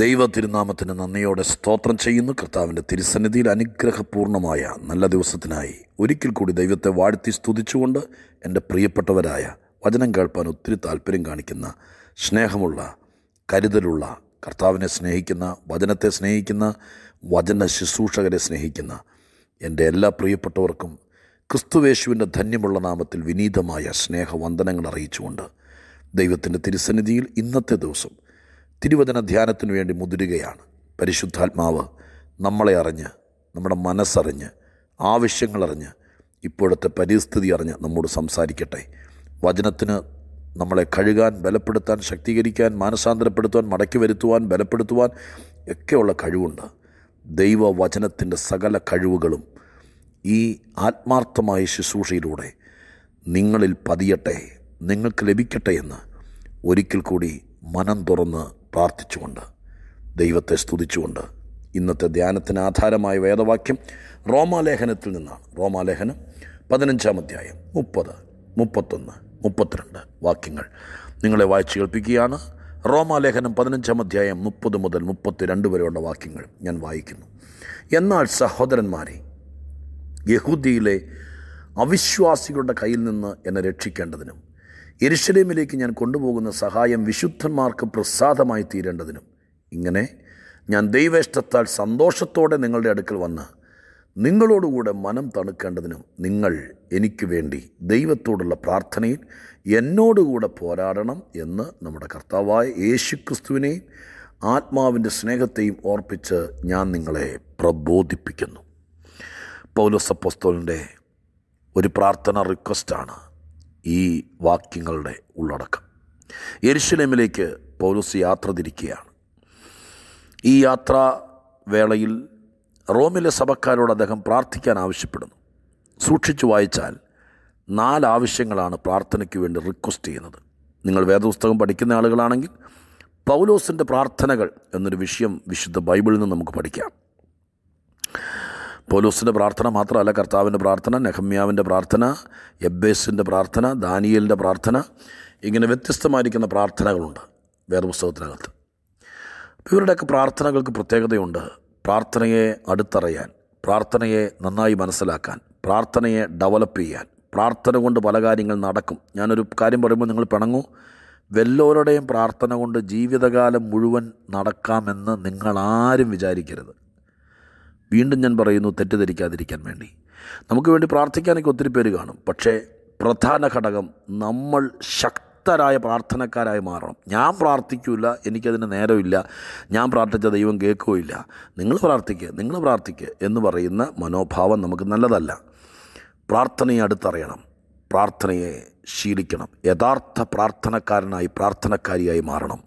ദൈവ തിരുനാമത്തിന് നന്ദിയോടെ സ്തോത്രം ചെയ്യുന്നു കർത്താവിൻ്റെ തിരുസന്നിധിയിൽ അനുഗ്രഹപൂർണമായ നല്ല ദിവസത്തിനായി ഒരിക്കൽ കൂടി ദൈവത്തെ വാഴ്ത്തി സ്തുതിച്ചുകൊണ്ട് എൻ്റെ പ്രിയപ്പെട്ടവരായ വചനം കേൾപ്പാൻ ഒത്തിരി താല്പര്യം കാണിക്കുന്ന സ്നേഹമുള്ള കരുതലുള്ള കർത്താവിനെ സ്നേഹിക്കുന്ന വചനത്തെ സ്നേഹിക്കുന്ന വചന ശുശ്രൂഷകരെ സ്നേഹിക്കുന്ന എൻ്റെ എല്ലാ പ്രിയപ്പെട്ടവർക്കും ക്രിസ്തുവേശുവിൻ്റെ ധന്യമുള്ള നാമത്തിൽ വിനീതമായ സ്നേഹവന്ദനങ്ങൾ അറിയിച്ചുകൊണ്ട് ദൈവത്തിൻ്റെ തിരുസന്നിധിയിൽ ഇന്നത്തെ ദിവസം തിരുവചന ധ്യാനത്തിനു വേണ്ടി മുതിരുകയാണ് പരിശുദ്ധാത്മാവ് നമ്മളെ അറിഞ്ഞ് നമ്മുടെ മനസ്സറിഞ്ഞ് ആവശ്യങ്ങളറിഞ്ഞ് ഇപ്പോഴത്തെ പരിസ്ഥിതി അറിഞ്ഞ് നമ്മോട് സംസാരിക്കട്ടെ വചനത്തിന് നമ്മളെ കഴുകാൻ ബലപ്പെടുത്താൻ ശക്തീകരിക്കാൻ മാനസാന്തരപ്പെടുത്തുവാൻ മടക്കി വരുത്തുവാൻ ബലപ്പെടുത്തുവാൻ ഒക്കെയുള്ള കഴിവുണ്ട് ദൈവവചനത്തിൻ്റെ സകല കഴിവുകളും ഈ ആത്മാർത്ഥമായ ശുശ്രൂഷയിലൂടെ നിങ്ങളിൽ പതിയട്ടെ നിങ്ങൾക്ക് ലഭിക്കട്ടെ എന്ന് ഒരിക്കൽ കൂടി മനം തുറന്ന് പ്രാർത്ഥിച്ചുകൊണ്ട് ദൈവത്തെ സ്തുതിച്ചുകൊണ്ട് ഇന്നത്തെ ധ്യാനത്തിന് ആധാരമായ വേദവാക്യം റോമാലേഖനത്തിൽ നിന്നാണ് റോമാലേഖനം പതിനഞ്ചാം അധ്യായം മുപ്പത് മുപ്പത്തൊന്ന് മുപ്പത്തിരണ്ട് വാക്യങ്ങൾ നിങ്ങളെ വായിച്ചു കേൾപ്പിക്കുകയാണ് റോമാലേഖനം പതിനഞ്ചാം അധ്യായം മുപ്പത് മുതൽ രണ്ട് വരെയുള്ള വാക്യങ്ങൾ ഞാൻ വായിക്കുന്നു എന്നാൽ സഹോദരന്മാരെ യഹൂദിയിലെ അവിശ്വാസികളുടെ കയ്യിൽ നിന്ന് എന്നെ രക്ഷിക്കേണ്ടതിനും എരിശലേമിലേക്ക് ഞാൻ കൊണ്ടുപോകുന്ന സഹായം വിശുദ്ധന്മാർക്ക് പ്രസാദമായി തീരേണ്ടതിനും ഇങ്ങനെ ഞാൻ ദൈവേഷ്ടത്താൽ സന്തോഷത്തോടെ നിങ്ങളുടെ അടുക്കൽ വന്ന് നിങ്ങളോടുകൂടെ മനം തണുക്കേണ്ടതിനും നിങ്ങൾ എനിക്ക് വേണ്ടി ദൈവത്തോടുള്ള പ്രാർത്ഥനയിൽ എന്നോടുകൂടെ പോരാടണം എന്ന് നമ്മുടെ കർത്താവായ യേശുക്രിസ്തുവിനെയും ആത്മാവിൻ്റെ സ്നേഹത്തെയും ഓർപ്പിച്ച് ഞാൻ നിങ്ങളെ പ്രബോധിപ്പിക്കുന്നു പൗലോസപ്പോസ്തോലിൻ്റെ ഒരു പ്രാർത്ഥന റിക്വസ്റ്റാണ് ഈ വാക്യങ്ങളുടെ ഉള്ളടക്കം എരിശിലേമിലേക്ക് പൗലോസ് യാത്ര തിരിക്കുകയാണ് ഈ യാത്രാ വേളയിൽ റോമിലെ സഭക്കാരോട് അദ്ദേഹം പ്രാർത്ഥിക്കാൻ ആവശ്യപ്പെടുന്നു സൂക്ഷിച്ചു വായിച്ചാൽ നാല് ആവശ്യങ്ങളാണ് പ്രാർത്ഥനയ്ക്ക് വേണ്ടി റിക്വസ്റ്റ് ചെയ്യുന്നത് നിങ്ങൾ വേദപുസ്തകം പഠിക്കുന്ന ആളുകളാണെങ്കിൽ പൗലോസിൻ്റെ പ്രാർത്ഥനകൾ എന്നൊരു വിഷയം വിശുദ്ധ ബൈബിളിൽ നിന്ന് നമുക്ക് പഠിക്കാം പോലൂസിൻ്റെ പ്രാർത്ഥന മാത്രമല്ല കർത്താവിൻ്റെ പ്രാർത്ഥന നെഹമ്യാവിൻ്റെ പ്രാർത്ഥന എബ്ബേസിൻ്റെ പ്രാർത്ഥന ദാനിയലിൻ്റെ പ്രാർത്ഥന ഇങ്ങനെ വ്യത്യസ്തമായിരിക്കുന്ന പ്രാർത്ഥനകളുണ്ട് വേദപുസ്തകത്തിനകത്ത് ഇവരുടെയൊക്കെ പ്രാർത്ഥനകൾക്ക് പ്രത്യേകതയുണ്ട് പ്രാർത്ഥനയെ അടുത്തറിയാൻ പ്രാർത്ഥനയെ നന്നായി മനസ്സിലാക്കാൻ പ്രാർത്ഥനയെ ഡെവലപ്പ് ചെയ്യാൻ പ്രാർത്ഥന കൊണ്ട് പല കാര്യങ്ങൾ നടക്കും ഞാനൊരു കാര്യം പറയുമ്പോൾ നിങ്ങൾ പിണങ്ങൂ വല്ലവരുടെയും പ്രാർത്ഥന കൊണ്ട് ജീവിതകാലം മുഴുവൻ നടക്കാമെന്ന് നിങ്ങൾ ആരും വിചാരിക്കരുത് വീണ്ടും ഞാൻ പറയുന്നു തെറ്റിദ്ധരിക്കാതിരിക്കാൻ വേണ്ടി നമുക്ക് വേണ്ടി പ്രാർത്ഥിക്കാനൊക്കെ ഒത്തിരി പേര് കാണും പക്ഷേ പ്രധാന ഘടകം നമ്മൾ ശക്തരായ പ്രാർത്ഥനക്കാരായി മാറണം ഞാൻ പ്രാർത്ഥിക്കില്ല എനിക്കതിന് നേരമില്ല ഞാൻ പ്രാർത്ഥിച്ച ദൈവം കേൾക്കുകയില്ല നിങ്ങൾ പ്രാർത്ഥിക്കുക നിങ്ങൾ പ്രാർത്ഥിക്കുക എന്ന് പറയുന്ന മനോഭാവം നമുക്ക് നല്ലതല്ല പ്രാർത്ഥനയെ അടുത്തറിയണം പ്രാർത്ഥനയെ ശീലിക്കണം യഥാർത്ഥ പ്രാർത്ഥനക്കാരനായി പ്രാർത്ഥനക്കാരിയായി മാറണം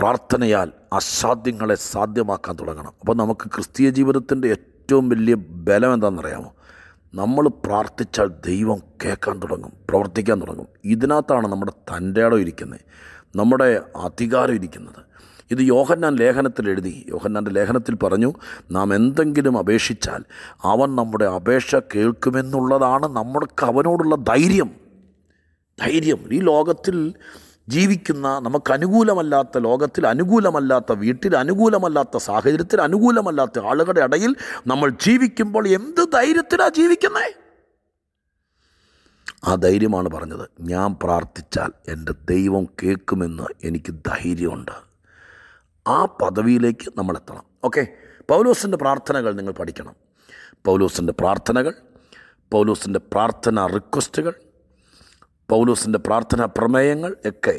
പ്രാർത്ഥനയാൽ അസാധ്യങ്ങളെ സാധ്യമാക്കാൻ തുടങ്ങണം അപ്പോൾ നമുക്ക് ക്രിസ്തീയ ജീവിതത്തിൻ്റെ ഏറ്റവും വലിയ ബലം എന്താണെന്നറിയാമോ നമ്മൾ പ്രാർത്ഥിച്ചാൽ ദൈവം കേൾക്കാൻ തുടങ്ങും പ്രവർത്തിക്കാൻ തുടങ്ങും ഇതിനകത്താണ് നമ്മുടെ തൻ്റെ ഇടം ഇരിക്കുന്നത് നമ്മുടെ അധികാരം ഇരിക്കുന്നത് ഇത് യോഹന്നാൻ ലേഖനത്തിൽ എഴുതി യോഹന്നാൻ്റെ ലേഖനത്തിൽ പറഞ്ഞു നാം എന്തെങ്കിലും അപേക്ഷിച്ചാൽ അവൻ നമ്മുടെ അപേക്ഷ കേൾക്കുമെന്നുള്ളതാണ് നമ്മൾക്ക് അവനോടുള്ള ധൈര്യം ധൈര്യം ഈ ലോകത്തിൽ ജീവിക്കുന്ന നമുക്ക് അനുകൂലമല്ലാത്ത ലോകത്തിൽ അനുകൂലമല്ലാത്ത വീട്ടിൽ അനുകൂലമല്ലാത്ത സാഹചര്യത്തിൽ അനുകൂലമല്ലാത്ത ആളുകളുടെ ഇടയിൽ നമ്മൾ ജീവിക്കുമ്പോൾ എന്ത് ധൈര്യത്തിലാണ് ജീവിക്കുന്നത് ആ ധൈര്യമാണ് പറഞ്ഞത് ഞാൻ പ്രാർത്ഥിച്ചാൽ എൻ്റെ ദൈവം കേൾക്കുമെന്ന് എനിക്ക് ധൈര്യമുണ്ട് ആ പദവിയിലേക്ക് നമ്മൾ എത്തണം ഓക്കെ പൗലോസിൻ്റെ പ്രാർത്ഥനകൾ നിങ്ങൾ പഠിക്കണം പൗലോസിൻ്റെ പ്രാർത്ഥനകൾ പൗലോസിൻ്റെ പ്രാർത്ഥന റിക്വസ്റ്റുകൾ പൗലൂസിൻ്റെ പ്രാർത്ഥനാ പ്രമേയങ്ങൾ ഒക്കെ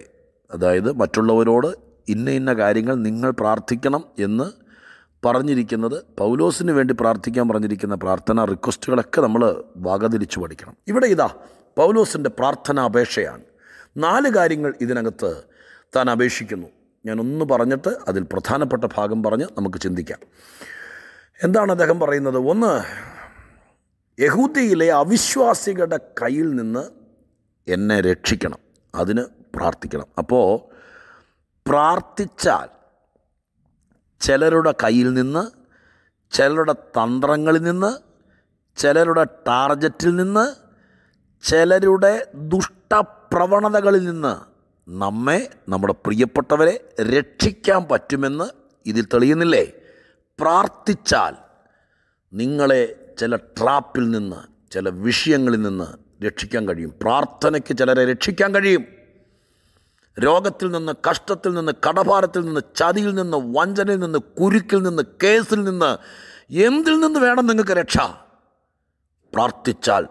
അതായത് മറ്റുള്ളവരോട് ഇന്ന ഇന്ന കാര്യങ്ങൾ നിങ്ങൾ പ്രാർത്ഥിക്കണം എന്ന് പറഞ്ഞിരിക്കുന്നത് പൗലോസിന് വേണ്ടി പ്രാർത്ഥിക്കാൻ പറഞ്ഞിരിക്കുന്ന പ്രാർത്ഥന റിക്വസ്റ്റുകളൊക്കെ നമ്മൾ വകതിരിച്ചു പഠിക്കണം ഇവിടെ ഇതാ പൗലോസിൻ്റെ പ്രാർത്ഥന അപേക്ഷയാണ് നാല് കാര്യങ്ങൾ ഇതിനകത്ത് താൻ അപേക്ഷിക്കുന്നു ഞാനൊന്ന് പറഞ്ഞിട്ട് അതിൽ പ്രധാനപ്പെട്ട ഭാഗം പറഞ്ഞ് നമുക്ക് ചിന്തിക്കാം എന്താണ് അദ്ദേഹം പറയുന്നത് ഒന്ന് യഹൂദിയിലെ അവിശ്വാസികളുടെ കയ്യിൽ നിന്ന് എന്നെ രക്ഷിക്കണം അതിന് പ്രാർത്ഥിക്കണം അപ്പോൾ പ്രാർത്ഥിച്ചാൽ ചിലരുടെ കയ്യിൽ നിന്ന് ചിലരുടെ തന്ത്രങ്ങളിൽ നിന്ന് ചിലരുടെ ടാർഗറ്റിൽ നിന്ന് ചിലരുടെ ദുഷ്ടപ്രവണതകളിൽ നിന്ന് നമ്മെ നമ്മുടെ പ്രിയപ്പെട്ടവരെ രക്ഷിക്കാൻ പറ്റുമെന്ന് ഇതിൽ തെളിയുന്നില്ലേ പ്രാർത്ഥിച്ചാൽ നിങ്ങളെ ചില ട്രാപ്പിൽ നിന്ന് ചില വിഷയങ്ങളിൽ നിന്ന് രക്ഷിക്കാൻ കഴിയും പ്രാർത്ഥനയ്ക്ക് ചിലരെ രക്ഷിക്കാൻ കഴിയും രോഗത്തിൽ നിന്ന് കഷ്ടത്തിൽ നിന്ന് കടഭാരത്തിൽ നിന്ന് ചതിയിൽ നിന്ന് വഞ്ചനയിൽ നിന്ന് കുരുക്കിൽ നിന്ന് കേസിൽ നിന്ന് എന്തിൽ നിന്ന് വേണം നിങ്ങൾക്ക് രക്ഷ പ്രാർത്ഥിച്ചാൽ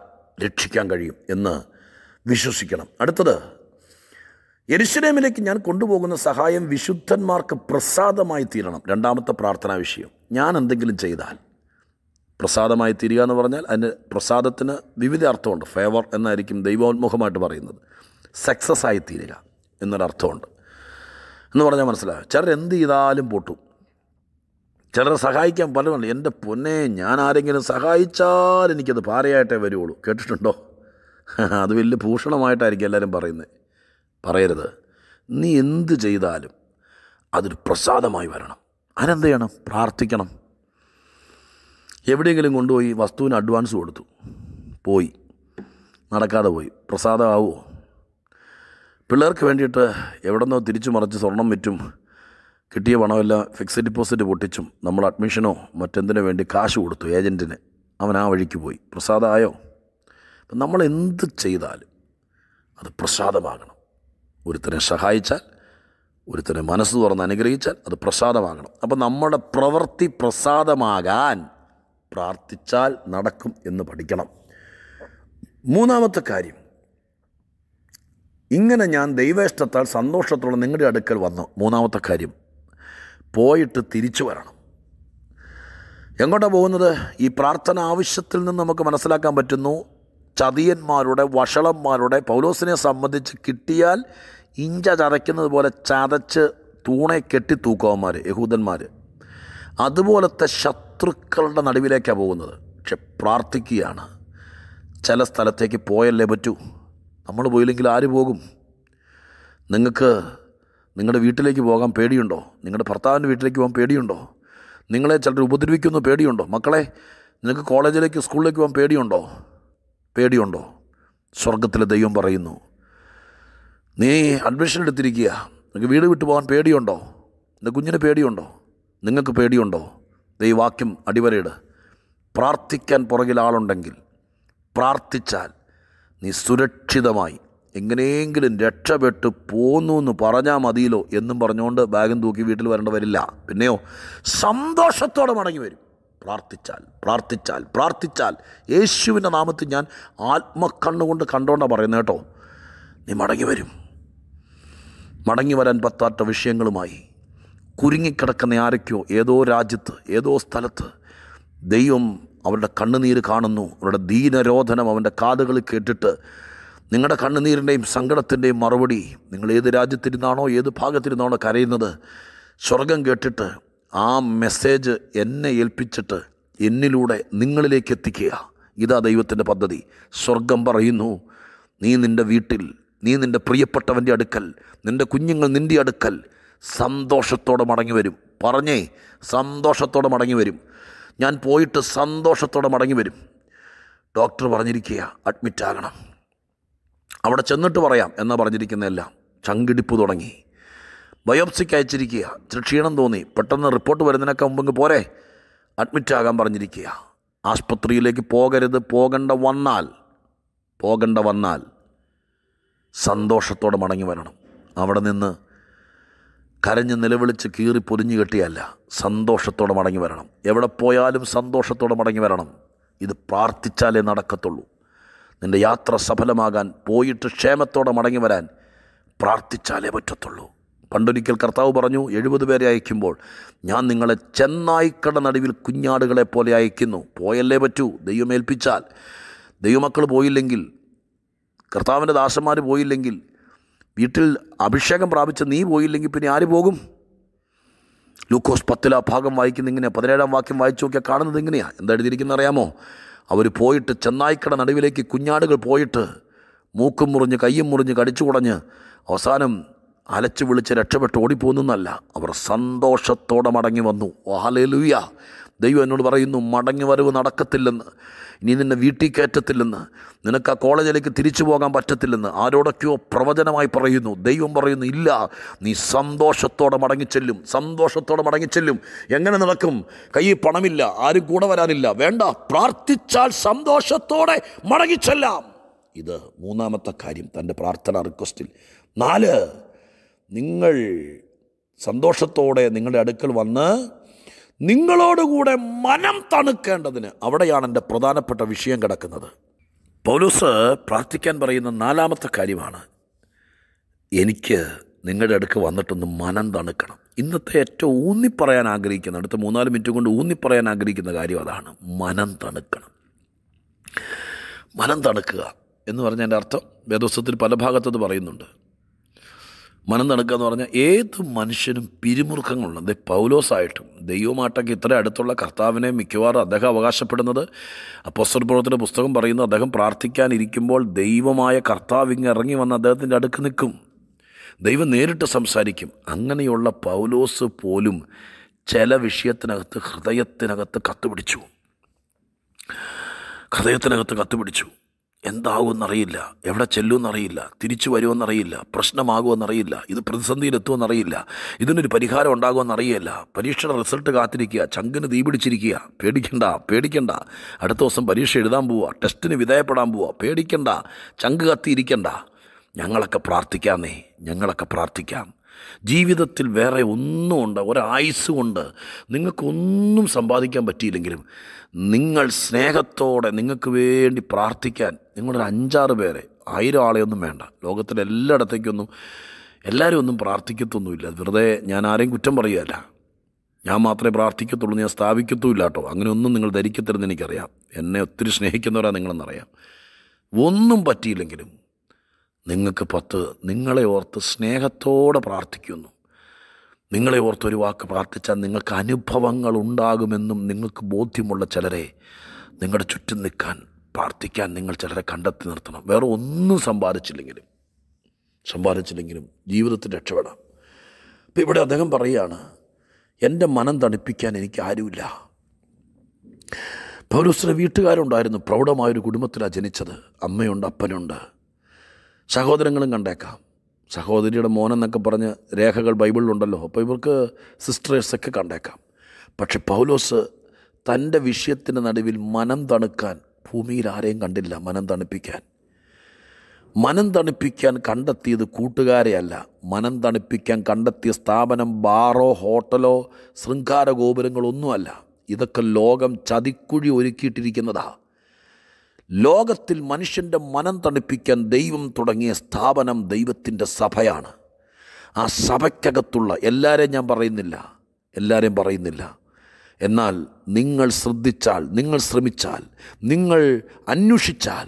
രക്ഷിക്കാൻ കഴിയും എന്ന് വിശ്വസിക്കണം അടുത്തത് എരിശിലേമിലേക്ക് ഞാൻ കൊണ്ടുപോകുന്ന സഹായം വിശുദ്ധന്മാർക്ക് പ്രസാദമായി തീരണം രണ്ടാമത്തെ പ്രാർത്ഥനാ വിഷയം ഞാൻ എന്തെങ്കിലും ചെയ്താൽ പ്രസാദമായി തീരുക എന്ന് പറഞ്ഞാൽ അതിന് പ്രസാദത്തിന് വിവിധ അർത്ഥമുണ്ട് ഫേവർ എന്നായിരിക്കും ദൈവോന്മുഖമായിട്ട് പറയുന്നത് സക്സസ് ആയി തീരുക എന്നൊരർത്ഥമുണ്ട് എന്ന് പറഞ്ഞാൽ മനസ്സിലാകും ചിലർ എന്ത് ചെയ്താലും പൊട്ടും ചിലരെ സഹായിക്കാൻ പലരുണ്ട് എൻ്റെ പൊന്നെ ഞാൻ ആരെങ്കിലും സഹായിച്ചാൽ എനിക്കത് ഭാര്യയായിട്ടേ വരുള്ളൂ കേട്ടിട്ടുണ്ടോ അത് വലിയ ഭൂഷണമായിട്ടായിരിക്കും എല്ലാവരും പറയുന്നത് പറയരുത് നീ എന്ത് ചെയ്താലും അതൊരു പ്രസാദമായി വരണം അതിനെന്ത് ചെയ്യണം പ്രാർത്ഥിക്കണം എവിടെയെങ്കിലും കൊണ്ടുപോയി വസ്തുവിന് അഡ്വാൻസ് കൊടുത്തു പോയി നടക്കാതെ പോയി പ്രസാദമാവുമോ പിള്ളേർക്ക് വേണ്ടിയിട്ട് എവിടെന്നോ തിരിച്ചു മറിച്ച് സ്വർണം വിറ്റും കിട്ടിയ പണമെല്ലാം ഫിക്സഡ് ഡിപ്പോസിറ്റ് പൊട്ടിച്ചും നമ്മൾ അഡ്മിഷനോ മറ്റെന്തിനു വേണ്ടി കാശ് കൊടുത്തു ഏജൻറ്റിന് അവൻ ആ വഴിക്ക് പോയി പ്രസാദമായോ അപ്പം നമ്മൾ എന്ത് ചെയ്താലും അത് പ്രസാദമാകണം ഒരുത്തനെ സഹായിച്ചാൽ ഒരുത്തനെ മനസ്സ് തുറന്ന് അനുഗ്രഹിച്ചാൽ അത് പ്രസാദമാകണം അപ്പം നമ്മുടെ പ്രവൃത്തി പ്രസാദമാകാൻ പ്രാർത്ഥിച്ചാൽ നടക്കും എന്ന് പഠിക്കണം മൂന്നാമത്തെ കാര്യം ഇങ്ങനെ ഞാൻ ദൈവേഷ്ടത്താൽ സന്തോഷത്തോടെ നിങ്ങളുടെ അടുക്കൽ വന്നു മൂന്നാമത്തെ കാര്യം പോയിട്ട് തിരിച്ചു വരണം എങ്ങോട്ടാണ് പോകുന്നത് ഈ പ്രാർത്ഥന ആവശ്യത്തിൽ നിന്ന് നമുക്ക് മനസ്സിലാക്കാൻ പറ്റുന്നു ചതിയന്മാരുടെ വഷളന്മാരുടെ പൗലോസിനെ സംബന്ധിച്ച് കിട്ടിയാൽ ഇഞ്ച ചതയ്ക്കുന്നത് പോലെ ചതച്ച് തൂണെ കെട്ടി തൂക്കവന്മാർ യഹൂദന്മാർ അതുപോലത്തെ ശത്രു ശത്രുക്കളുടെ നടുവിലേക്കാണ് പോകുന്നത് പക്ഷെ പ്രാർത്ഥിക്കുകയാണ് ചില സ്ഥലത്തേക്ക് പോയല്ലേ പറ്റൂ നമ്മൾ പോയില്ലെങ്കിൽ ആര് പോകും നിങ്ങൾക്ക് നിങ്ങളുടെ വീട്ടിലേക്ക് പോകാൻ പേടിയുണ്ടോ നിങ്ങളുടെ ഭർത്താവിൻ്റെ വീട്ടിലേക്ക് പോകാൻ പേടിയുണ്ടോ നിങ്ങളെ ചിലർ ഉപദ്രവിക്കുന്ന പേടിയുണ്ടോ മക്കളെ നിങ്ങൾക്ക് കോളേജിലേക്ക് സ്കൂളിലേക്ക് പോകാൻ പേടിയുണ്ടോ പേടിയുണ്ടോ സ്വർഗത്തിലെ ദൈവം പറയുന്നു നീ അഡ്മിഷൻ എടുത്തിരിക്കുക നിങ്ങൾക്ക് വീട് വിട്ടു പോകാൻ പേടിയുണ്ടോ എൻ്റെ കുഞ്ഞിന് പേടിയുണ്ടോ നിങ്ങൾക്ക് പേടിയുണ്ടോ വാക്യം അടിവരയിട് പ്രാർത്ഥിക്കാൻ പുറകിൽ ആളുണ്ടെങ്കിൽ പ്രാർത്ഥിച്ചാൽ നീ സുരക്ഷിതമായി എങ്ങനെയെങ്കിലും രക്ഷപ്പെട്ട് പോന്നു എന്ന് പറഞ്ഞാൽ മതിയിലോ എന്നും പറഞ്ഞുകൊണ്ട് ബാഗും തൂക്കി വീട്ടിൽ വരേണ്ട വരില്ല പിന്നെയോ സന്തോഷത്തോടെ മടങ്ങി വരും പ്രാർത്ഥിച്ചാൽ പ്രാർത്ഥിച്ചാൽ പ്രാർത്ഥിച്ചാൽ യേശുവിൻ്റെ നാമത്തിൽ ഞാൻ ആത്മക്കണ്ണുകൊണ്ട് കണ്ടോണ്ടാണ് പറയുന്നത് കേട്ടോ നീ മടങ്ങി വരും മടങ്ങി വരാൻ പറ്റാത്ത വിഷയങ്ങളുമായി കുരുങ്ങിക്കിടക്കുന്ന ആരൊക്കെയോ ഏതോ രാജ്യത്ത് ഏതോ സ്ഥലത്ത് ദൈവം അവരുടെ കണ്ണുനീര് കാണുന്നു അവരുടെ ദീനരോധനം അവൻ്റെ കാതുകൾ കേട്ടിട്ട് നിങ്ങളുടെ കണ്ണുനീരിൻ്റെയും സങ്കടത്തിൻ്റെയും മറുപടി നിങ്ങൾ ഏത് രാജ്യത്തിരുന്നാണോ ഏത് ഭാഗത്തിരുന്നാണോ കരയുന്നത് സ്വർഗം കേട്ടിട്ട് ആ മെസ്സേജ് എന്നെ ഏൽപ്പിച്ചിട്ട് എന്നിലൂടെ നിങ്ങളിലേക്ക് എത്തിക്കുക ഇതാ ദൈവത്തിൻ്റെ പദ്ധതി സ്വർഗം പറയുന്നു നീ നിൻ്റെ വീട്ടിൽ നീ നിൻ്റെ പ്രിയപ്പെട്ടവൻ്റെ അടുക്കൽ നിൻ്റെ കുഞ്ഞുങ്ങൾ നിൻ്റെ അടുക്കൽ സന്തോഷത്തോടെ മടങ്ങി വരും പറഞ്ഞേ സന്തോഷത്തോടെ മടങ്ങി വരും ഞാൻ പോയിട്ട് സന്തോഷത്തോടെ മടങ്ങി വരും ഡോക്ടർ പറഞ്ഞിരിക്കുക അഡ്മിറ്റാകണം അവിടെ ചെന്നിട്ട് പറയാം എന്നാ പറഞ്ഞിരിക്കുന്നതെല്ലാം ചങ്കിടിപ്പ് തുടങ്ങി ബയോപ്സിക്ക് അയച്ചിരിക്കുക ഇച്ചിരി ക്ഷീണം തോന്നി പെട്ടെന്ന് റിപ്പോർട്ട് വരുന്നതിനൊക്കെ മുമ്പ് പോരെ അഡ്മിറ്റാകാൻ പറഞ്ഞിരിക്കുക ആശുപത്രിയിലേക്ക് പോകരുത് പോകേണ്ട വന്നാൽ പോകേണ്ട വന്നാൽ സന്തോഷത്തോടെ മടങ്ങി വരണം അവിടെ നിന്ന് കരഞ്ഞ് നിലവിളിച്ച് കീറി പൊതിഞ്ഞു കെട്ടിയല്ല സന്തോഷത്തോടെ മടങ്ങി വരണം എവിടെ പോയാലും സന്തോഷത്തോടെ മടങ്ങി വരണം ഇത് പ്രാർത്ഥിച്ചാലേ നടക്കത്തുള്ളൂ നിൻ്റെ യാത്ര സഫലമാകാൻ പോയിട്ട് ക്ഷേമത്തോടെ മടങ്ങി വരാൻ പ്രാർത്ഥിച്ചാലേ പറ്റത്തുള്ളൂ പണ്ടൊരിക്കൽ കർത്താവ് പറഞ്ഞു എഴുപത് പേരെ അയക്കുമ്പോൾ ഞാൻ നിങ്ങളെ ചെന്നായിക്കട നടുവിൽ കുഞ്ഞാടുകളെ പോലെ അയക്കുന്നു പോയല്ലേ പറ്റൂ ദൈവമേൽപ്പിച്ചാൽ ദൈവമക്കൾ പോയില്ലെങ്കിൽ കർത്താവിൻ്റെ ദാസന്മാർ പോയില്ലെങ്കിൽ വീട്ടിൽ അഭിഷേകം പ്രാപിച്ച് നീ പോയില്ലെങ്കിൽ പിന്നെ ആര് പോകും ലൂക്കോസ് പത്തിലാ ഭാഗം വായിക്കുന്ന ഇങ്ങനെ പതിനേഴാം വാക്യം വായിച്ചു നോക്കിയാൽ കാണുന്നത് ഇങ്ങനെയാണ് എന്താ എഴുതിയിരിക്കുന്ന അറിയാമോ അവർ പോയിട്ട് ചെന്നായിക്കട നടുവിലേക്ക് കുഞ്ഞാടുകൾ പോയിട്ട് മൂക്കും മുറിഞ്ഞ് കയ്യും മുറിഞ്ഞ് കടിച്ചു കുടഞ്ഞ് അവസാനം അലച്ചു വിളിച്ച് രക്ഷപ്പെട്ട് ഓടിപ്പോകുന്നതല്ല അവർ സന്തോഷത്തോടെ മടങ്ങി വന്നു ഓഹലൂയ ദൈവം എന്നോട് പറയുന്നു മടങ്ങി വരവ് നടക്കത്തില്ലെന്ന് ഇനി നിന്നെ വീട്ടിൽ കയറ്റത്തില്ലെന്ന് നിനക്ക് ആ കോളേജിലേക്ക് തിരിച്ചു പോകാൻ പറ്റത്തില്ലെന്ന് ആരോടൊക്കെയോ പ്രവചനമായി പറയുന്നു ദൈവം പറയുന്നു ഇല്ല നീ സന്തോഷത്തോടെ മടങ്ങിച്ചെല്ലും സന്തോഷത്തോടെ മടങ്ങിച്ചെല്ലും എങ്ങനെ നടക്കും കയ്യിൽ പണമില്ല ആരും കൂടെ വരാനില്ല വേണ്ട പ്രാർത്ഥിച്ചാൽ സന്തോഷത്തോടെ മടങ്ങിച്ചെല്ലാം ഇത് മൂന്നാമത്തെ കാര്യം തൻ്റെ പ്രാർത്ഥന റിക്വസ്റ്റിൽ നാല് നിങ്ങൾ സന്തോഷത്തോടെ നിങ്ങളുടെ അടുക്കൽ വന്ന് നിങ്ങളോടുകൂടെ മനം തണുക്കേണ്ടതിന് അവിടെയാണ് എൻ്റെ പ്രധാനപ്പെട്ട വിഷയം കിടക്കുന്നത് പൗലൂസ് പ്രാർത്ഥിക്കാൻ പറയുന്ന നാലാമത്തെ കാര്യമാണ് എനിക്ക് നിങ്ങളുടെ അടുക്ക് വന്നിട്ടൊന്ന് മനം തണുക്കണം ഇന്നത്തെ ഏറ്റവും ഊന്നിപ്പറയാൻ ആഗ്രഹിക്കുന്ന അടുത്ത മൂന്നാല് മിനിറ്റ് കൊണ്ട് ഊന്നിപ്പറയാൻ ആഗ്രഹിക്കുന്ന കാര്യം അതാണ് മനം തണുക്കണം മനം തണുക്കുക എന്ന് പറഞ്ഞതിൻ്റെ അർത്ഥം വേദോസ്തത്തിൽ പല ഭാഗത്തത് പറയുന്നുണ്ട് മനം നടക്കുക എന്ന് പറഞ്ഞാൽ ഏത് മനുഷ്യനും പിരിമുറുക്കങ്ങളുണ്ട് അതേ പൗലോസായിട്ടും ദൈവമായിട്ടൊക്കെ ഇത്ര അടുത്തുള്ള കർത്താവിനെ മിക്കവാറും അദ്ദേഹം അവകാശപ്പെടുന്നത് അപ്പോസ്റ്റർ പ്രവർത്തന പുസ്തകം പറയുന്നു അദ്ദേഹം പ്രാർത്ഥിക്കാനിരിക്കുമ്പോൾ ദൈവമായ കർത്താവ് ഇങ്ങ് ഇറങ്ങി വന്ന് അദ്ദേഹത്തിൻ്റെ അടുക്ക് നിൽക്കും ദൈവം നേരിട്ട് സംസാരിക്കും അങ്ങനെയുള്ള പൗലോസ് പോലും ചില വിഷയത്തിനകത്ത് ഹൃദയത്തിനകത്ത് കത്തുപിടിച്ചു ഹൃദയത്തിനകത്ത് കത്തുപിടിച്ചു എന്താകുമെന്നറിയില്ല എവിടെ ചെല്ലുമെന്നറിയില്ല തിരിച്ചു വരുമെന്നറിയില്ല പ്രശ്നമാകുമെന്നറിയില്ല ഇത് പ്രതിസന്ധിയിലെത്തുമെന്നറിയില്ല ഇതിനൊരു പരിഹാരം ഉണ്ടാകുമെന്നറിയില്ല പരീക്ഷയുടെ റിസൾട്ട് കാത്തിരിക്കുക ചങ്കിന് തീ പിടിച്ചിരിക്കുക പേടിക്കണ്ട പേടിക്കണ്ട അടുത്ത ദിവസം പരീക്ഷ എഴുതാൻ പോവുക ടെസ്റ്റിന് വിധേയപ്പെടാൻ പോവുക പേടിക്കണ്ട ചങ്ക് കത്തിയിരിക്കണ്ട ഞങ്ങളൊക്കെ പ്രാർത്ഥിക്കാമെന്നേ ഞങ്ങളൊക്കെ പ്രാർത്ഥിക്കാം ജീവിതത്തിൽ വേറെ ഒന്നുമുണ്ട് ഒരായുസ്സുമുണ്ട് നിങ്ങൾക്കൊന്നും സമ്പാദിക്കാൻ പറ്റിയില്ലെങ്കിലും നിങ്ങൾ സ്നേഹത്തോടെ നിങ്ങൾക്ക് വേണ്ടി പ്രാർത്ഥിക്കാൻ നിങ്ങളൊരു അഞ്ചാറ് പേരെ ആയിരം ആളെയൊന്നും വേണ്ട ലോകത്തിലെ എല്ലായിടത്തേക്കൊന്നും എല്ലാവരും ഒന്നും പ്രാർത്ഥിക്കത്തൊന്നുമില്ല വെറുതെ ഞാൻ ആരെയും കുറ്റം പറയുകയല്ല ഞാൻ മാത്രമേ പ്രാർത്ഥിക്കത്തുള്ളൂ ഞാൻ സ്ഥാപിക്കത്തുമില്ല കേട്ടോ അങ്ങനെയൊന്നും നിങ്ങൾ ധരിക്കത്തരുന്ന് എനിക്കറിയാം എന്നെ ഒത്തിരി സ്നേഹിക്കുന്നവരാണ് നിങ്ങളെന്നറിയാം ഒന്നും പറ്റിയില്ലെങ്കിലും നിങ്ങൾക്ക് പത്ത് നിങ്ങളെ ഓർത്ത് സ്നേഹത്തോടെ പ്രാർത്ഥിക്കുന്നു നിങ്ങളെ ഓർത്തൊരു വാക്ക് പ്രാർത്ഥിച്ചാൽ നിങ്ങൾക്ക് അനുഭവങ്ങൾ ഉണ്ടാകുമെന്നും നിങ്ങൾക്ക് ബോധ്യമുള്ള ചിലരെ നിങ്ങളുടെ ചുറ്റും നിൽക്കാൻ പ്രാർത്ഥിക്കാൻ നിങ്ങൾ ചിലരെ കണ്ടെത്തി നിർത്തണം വേറെ ഒന്നും സമ്പാദിച്ചില്ലെങ്കിലും സമ്പാദിച്ചില്ലെങ്കിലും ജീവിതത്തിൽ രക്ഷപ്പെടാം ഇപ്പം ഇവിടെ അദ്ദേഹം പറയുകയാണ് എൻ്റെ മനം തണുപ്പിക്കാൻ എനിക്ക് ആരുമില്ല പൗരസ്ത്ര വീട്ടുകാരുണ്ടായിരുന്നു പ്രൗഢമായൊരു കുടുംബത്തിലാണ് ജനിച്ചത് അമ്മയുണ്ട് അപ്പനുണ്ട് സഹോദരങ്ങളും കണ്ടേക്കാം സഹോദരിയുടെ മോനെന്നൊക്കെ പറഞ്ഞ് രേഖകൾ ബൈബിളിലുണ്ടല്ലോ അപ്പോൾ ഇവർക്ക് സിസ്റ്റേഴ്സൊക്കെ കണ്ടേക്കാം പക്ഷെ പൗലോസ് തൻ്റെ വിഷയത്തിൻ്റെ നടുവിൽ മനം തണുക്കാൻ ഭൂമിയിൽ ആരെയും കണ്ടില്ല മനം തണുപ്പിക്കാൻ മനം തണുപ്പിക്കാൻ കണ്ടെത്തിയത് കൂട്ടുകാരെയല്ല മനം തണുപ്പിക്കാൻ കണ്ടെത്തിയ സ്ഥാപനം ബാറോ ഹോട്ടലോ ശൃംഗാര ഗോപുരങ്ങളൊന്നുമല്ല ഇതൊക്കെ ലോകം ചതിക്കുഴി ഒരുക്കിയിട്ടിരിക്കുന്നതാണ് ലോകത്തിൽ മനുഷ്യൻ്റെ മനം തണുപ്പിക്കാൻ ദൈവം തുടങ്ങിയ സ്ഥാപനം ദൈവത്തിൻ്റെ സഭയാണ് ആ സഭയ്ക്കകത്തുള്ള എല്ലാവരെയും ഞാൻ പറയുന്നില്ല എല്ലാവരെയും പറയുന്നില്ല എന്നാൽ നിങ്ങൾ ശ്രദ്ധിച്ചാൽ നിങ്ങൾ ശ്രമിച്ചാൽ നിങ്ങൾ അന്വേഷിച്ചാൽ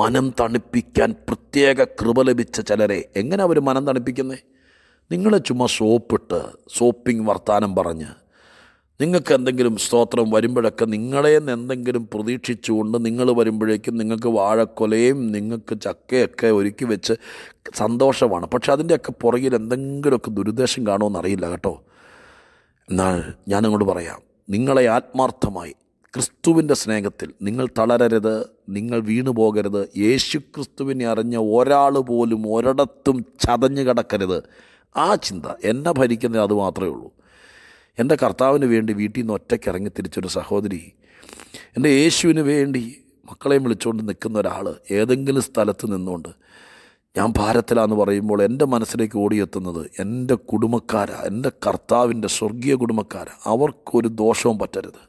മനം തണുപ്പിക്കാൻ പ്രത്യേക കൃപ ലഭിച്ച ചിലരെ എങ്ങനെ അവർ മനം തണുപ്പിക്കുന്നത് നിങ്ങളെ ചുമ്മാ സോപ്പിട്ട് സോപ്പിംഗ് വർത്താനം പറഞ്ഞ് നിങ്ങൾക്ക് എന്തെങ്കിലും സ്തോത്രം വരുമ്പോഴൊക്കെ നിങ്ങളെ എന്തെങ്കിലും പ്രതീക്ഷിച്ചുകൊണ്ട് നിങ്ങൾ വരുമ്പോഴേക്കും നിങ്ങൾക്ക് വാഴക്കൊലയും നിങ്ങൾക്ക് ചക്കയൊക്കെ ഒരുക്കി വെച്ച് സന്തോഷമാണ് പക്ഷെ അതിൻ്റെയൊക്കെ പുറകിൽ എന്തെങ്കിലുമൊക്കെ ദുരുദ്ദേശം കാണുമെന്നറിയില്ല കേട്ടോ എന്നാൽ ഞാൻ അങ്ങോട്ട് പറയാം നിങ്ങളെ ആത്മാർത്ഥമായി ക്രിസ്തുവിൻ്റെ സ്നേഹത്തിൽ നിങ്ങൾ തളരരുത് നിങ്ങൾ വീണു പോകരുത് യേശു ക്രിസ്തുവിനെ അറിഞ്ഞ ഒരാൾ പോലും ഒരിടത്തും ചതഞ്ഞു കിടക്കരുത് ആ ചിന്ത എന്നെ ഭരിക്കുന്നത് അത് മാത്രമേ ഉള്ളൂ എൻ്റെ കർത്താവിന് വേണ്ടി വീട്ടിൽ നിന്ന് ഒറ്റയ്ക്ക് ഇറങ്ങി തിരിച്ചൊരു സഹോദരി എൻ്റെ യേശുവിന് വേണ്ടി മക്കളെയും വിളിച്ചുകൊണ്ട് നിൽക്കുന്ന ഒരാൾ ഏതെങ്കിലും സ്ഥലത്ത് നിന്നുകൊണ്ട് ഞാൻ ഭാരത്തിലാന്ന് പറയുമ്പോൾ എൻ്റെ മനസ്സിലേക്ക് ഓടിയെത്തുന്നത് എൻ്റെ കുടുംബക്കാരാ എൻ്റെ കർത്താവിൻ്റെ സ്വർഗീയ കുടുംബക്കാരാ അവർക്കൊരു ദോഷവും പറ്റരുത്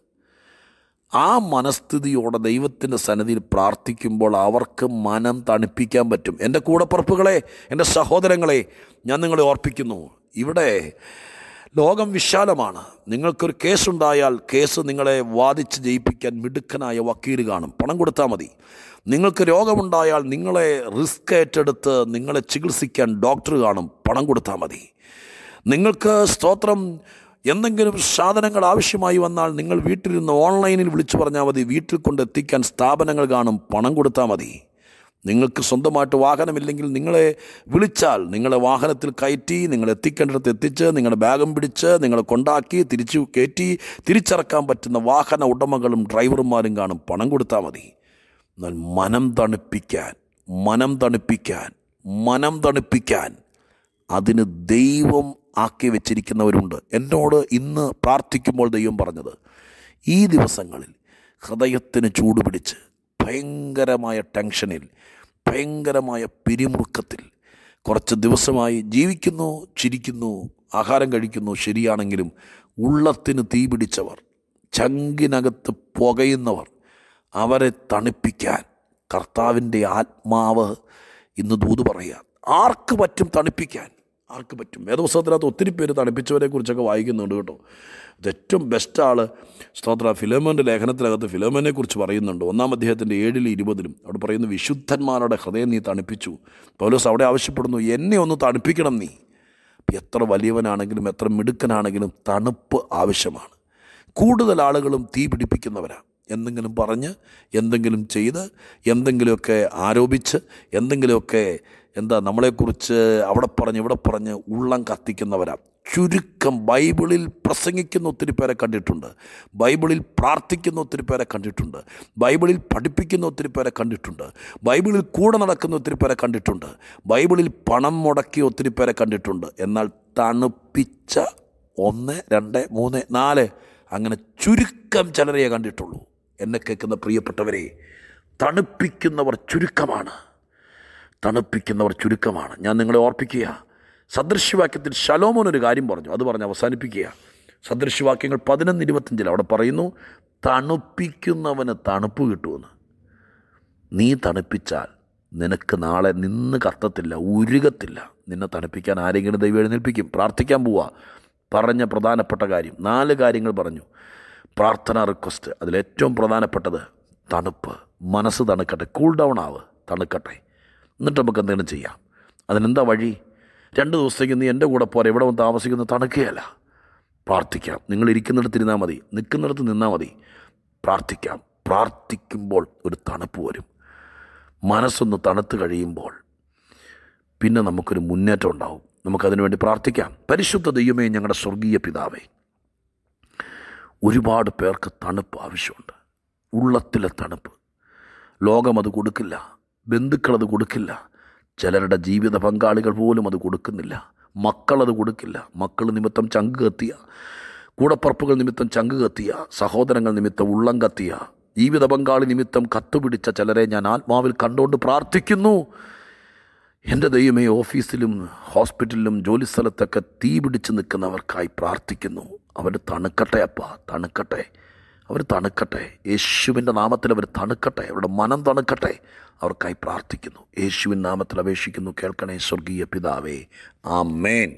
ആ മനസ്ഥിതിയോടെ ദൈവത്തിൻ്റെ സന്നിധിയിൽ പ്രാർത്ഥിക്കുമ്പോൾ അവർക്ക് മനം തണുപ്പിക്കാൻ പറ്റും എൻ്റെ കൂടപ്പുറപ്പുകളെ എൻ്റെ സഹോദരങ്ങളെ ഞാൻ നിങ്ങളെ ഓർപ്പിക്കുന്നു ഇവിടെ ലോകം വിശാലമാണ് നിങ്ങൾക്കൊരു കേസുണ്ടായാൽ കേസ് നിങ്ങളെ വാദിച്ച് ജയിപ്പിക്കാൻ മിടുക്കനായ വക്കീൽ കാണും പണം കൊടുത്താൽ മതി നിങ്ങൾക്ക് രോഗമുണ്ടായാൽ നിങ്ങളെ റിസ്ക് ഏറ്റെടുത്ത് നിങ്ങളെ ചികിത്സിക്കാൻ ഡോക്ടർ കാണും പണം കൊടുത്താൽ മതി നിങ്ങൾക്ക് സ്തോത്രം എന്തെങ്കിലും സാധനങ്ങൾ ആവശ്യമായി വന്നാൽ നിങ്ങൾ വീട്ടിലിരുന്ന് ഓൺലൈനിൽ വിളിച്ചു പറഞ്ഞാൽ മതി വീട്ടിൽ കൊണ്ടെത്തിക്കാൻ സ്ഥാപനങ്ങൾ കാണും പണം കൊടുത്താൽ മതി നിങ്ങൾക്ക് സ്വന്തമായിട്ട് വാഹനമില്ലെങ്കിൽ നിങ്ങളെ വിളിച്ചാൽ നിങ്ങളെ വാഹനത്തിൽ കയറ്റി നിങ്ങൾ എത്തിക്കേണ്ടിടത്ത് എത്തിച്ച് നിങ്ങളുടെ ബാഗും പിടിച്ച് നിങ്ങളെ കൊണ്ടാക്കി തിരിച്ചു കയറ്റി തിരിച്ചിറക്കാൻ പറ്റുന്ന വാഹന ഉടമകളും ഡ്രൈവർമാരും കാണും പണം കൊടുത്താൽ മതി എന്നാൽ മനം തണുപ്പിക്കാൻ മനം തണുപ്പിക്കാൻ മനം തണുപ്പിക്കാൻ അതിന് ദൈവം ആക്കി വെച്ചിരിക്കുന്നവരുണ്ട് എന്നോട് ഇന്ന് പ്രാർത്ഥിക്കുമ്പോൾ ദൈവം പറഞ്ഞത് ഈ ദിവസങ്ങളിൽ ഹൃദയത്തിന് ചൂടുപിടിച്ച് ഭയങ്കരമായ ടെൻഷനിൽ ഭയങ്കരമായ പിരിമുറുക്കത്തിൽ കുറച്ച് ദിവസമായി ജീവിക്കുന്നു ചിരിക്കുന്നു ആഹാരം കഴിക്കുന്നു ശരിയാണെങ്കിലും ഉള്ളത്തിന് തീ പിടിച്ചവർ ചങ്കിനകത്ത് പുകയുന്നവർ അവരെ തണുപ്പിക്കാൻ കർത്താവിൻ്റെ ആത്മാവ് ഇന്ന് ദൂത് പറയുക ആർക്ക് പറ്റും തണുപ്പിക്കാൻ ആർക്ക് പറ്റും വേദപുസ്തകത്തിനകത്ത് ഒത്തിരി പേര് തണുപ്പിച്ചവരെ കുറിച്ചൊക്കെ വായിക്കുന്നുണ്ട് കേട്ടോ ഏറ്റവും ബെസ്റ്റ് ആൾ സ്തോത്ര ഫിലോമൻ്റെ ലേഖനത്തിനകത്ത് ഫിലോമനെ കുറിച്ച് പറയുന്നുണ്ട് ഒന്നാം അദ്ദേഹത്തിൻ്റെ ഏഴിൽ ഇരുപതിലും അവിടെ പറയുന്നു വിശുദ്ധന്മാരുടെ ഹൃദയം നീ തണുപ്പിച്ചു പൗലോസ് അവിടെ ആവശ്യപ്പെടുന്നു എന്നെ ഒന്ന് തണുപ്പിക്കണം നീ എത്ര വലിയവനാണെങ്കിലും എത്ര മിടുക്കനാണെങ്കിലും തണുപ്പ് ആവശ്യമാണ് കൂടുതൽ ആളുകളും തീ പിടിപ്പിക്കുന്നവരാണ് എന്തെങ്കിലും പറഞ്ഞ് എന്തെങ്കിലും ചെയ്ത് എന്തെങ്കിലുമൊക്കെ ആരോപിച്ച് എന്തെങ്കിലുമൊക്കെ എന്താ നമ്മളെക്കുറിച്ച് അവിടെ പറഞ്ഞ് ഇവിടെ പറഞ്ഞ് ഉള്ളം കത്തിക്കുന്നവരാണ് ചുരുക്കം ബൈബിളിൽ പ്രസംഗിക്കുന്ന ഒത്തിരി പേരെ കണ്ടിട്ടുണ്ട് ബൈബിളിൽ പ്രാർത്ഥിക്കുന്ന ഒത്തിരി പേരെ കണ്ടിട്ടുണ്ട് ബൈബിളിൽ പഠിപ്പിക്കുന്ന ഒത്തിരി പേരെ കണ്ടിട്ടുണ്ട് ബൈബിളിൽ കൂടെ നടക്കുന്ന ഒത്തിരി പേരെ കണ്ടിട്ടുണ്ട് ബൈബിളിൽ പണം മുടക്കിയ ഒത്തിരി പേരെ കണ്ടിട്ടുണ്ട് എന്നാൽ തണുപ്പിച്ച ഒന്ന് രണ്ട് മൂന്ന് നാല് അങ്ങനെ ചുരുക്കം ചിലരെയേ കണ്ടിട്ടുള്ളൂ എന്നെ കേൾക്കുന്ന പ്രിയപ്പെട്ടവരെ തണുപ്പിക്കുന്നവർ ചുരുക്കമാണ് തണുപ്പിക്കുന്നവർ ചുരുക്കമാണ് ഞാൻ നിങ്ങളെ ഓർപ്പിക്കുക സദൃശ്യവാക്യത്തിൽ ശലോമോൻ ഒരു കാര്യം പറഞ്ഞു അത് പറഞ്ഞ് അവസാനിപ്പിക്കുക സദൃശ്യവാക്യങ്ങൾ പതിനൊന്ന് ഇരുപത്തഞ്ചിൽ അവിടെ പറയുന്നു തണുപ്പിക്കുന്നവന് തണുപ്പ് കിട്ടുമെന്ന് നീ തണുപ്പിച്ചാൽ നിനക്ക് നാളെ നിന്ന് കത്തത്തില്ല ഉരുകത്തില്ല നിന്നെ തണുപ്പിക്കാൻ ആരെങ്കിലും ദൈവം എഴുന്നേൽപ്പിക്കും പ്രാർത്ഥിക്കാൻ പോവുക പറഞ്ഞ പ്രധാനപ്പെട്ട കാര്യം നാല് കാര്യങ്ങൾ പറഞ്ഞു പ്രാർത്ഥന റിക്വസ്റ്റ് അതിലേറ്റവും പ്രധാനപ്പെട്ടത് തണുപ്പ് മനസ്സ് തണുക്കട്ടെ കൂൾ ഡൗൺ ആവ് തണുക്കട്ടെ എന്നിട്ട് നമുക്ക് എന്തെങ്കിലും ചെയ്യാം അതിനെന്താ വഴി രണ്ട് ദിവസത്തേക്ക് നീ എൻ്റെ കൂടെ പോരെ ഇവിടെ വന്ന് താമസിക്കുന്ന തണുക്കുകയല്ല പ്രാർത്ഥിക്കാം നിങ്ങൾ ഇരിക്കുന്നിടത്ത് ഇരുന്നാൽ മതി നിൽക്കുന്നിടത്ത് നിന്നാൽ മതി പ്രാർത്ഥിക്കാം പ്രാർത്ഥിക്കുമ്പോൾ ഒരു തണുപ്പ് വരും മനസ്സൊന്ന് തണുത്ത് കഴിയുമ്പോൾ പിന്നെ നമുക്കൊരു മുന്നേറ്റം ഉണ്ടാവും നമുക്കതിനു വേണ്ടി പ്രാർത്ഥിക്കാം പരിശുദ്ധ ദൈവമേ ഞങ്ങളുടെ സ്വർഗീയ പിതാവേ ഒരുപാട് പേർക്ക് തണുപ്പ് ആവശ്യമുണ്ട് ഉള്ളത്തിലെ തണുപ്പ് ലോകം അത് കൊടുക്കില്ല ബന്ധുക്കളത് കൊടുക്കില്ല ചിലരുടെ ജീവിത പങ്കാളികൾ പോലും അത് കൊടുക്കുന്നില്ല മക്കളത് കൊടുക്കില്ല മക്കൾ നിമിത്തം ചങ്ക് കത്തിയ കൂടപ്പറപ്പുകൾ നിമിത്തം ചങ്ക് കത്തിയ സഹോദരങ്ങൾ നിമിത്തം ഉള്ളം കത്തിയ ജീവിത പങ്കാളി നിമിത്തം കത്തുപിടിച്ച ചിലരെ ഞാൻ ആത്മാവിൽ കണ്ടുകൊണ്ട് പ്രാർത്ഥിക്കുന്നു എൻ്റെ ദൈവമേ ഓഫീസിലും ഹോസ്പിറ്റലിലും ജോലിസ്ഥലത്തൊക്കെ തീ പിടിച്ച് നിൽക്കുന്നവർക്കായി പ്രാർത്ഥിക്കുന്നു അവർ തണുക്കട്ടെ അപ്പ തണുക്കട്ടെ അവർ തണുക്കട്ടെ യേശുവിൻ്റെ നാമത്തിൽ അവർ തണുക്കട്ടെ അവരുടെ മനം തണുക്കട്ടെ അവർക്കായി പ്രാർത്ഥിക്കുന്നു യേശുവിൻ നാമത്തിൽ അപേക്ഷിക്കുന്നു കേൾക്കണേ സ്വർഗീയ പിതാവേ ആ മേൻ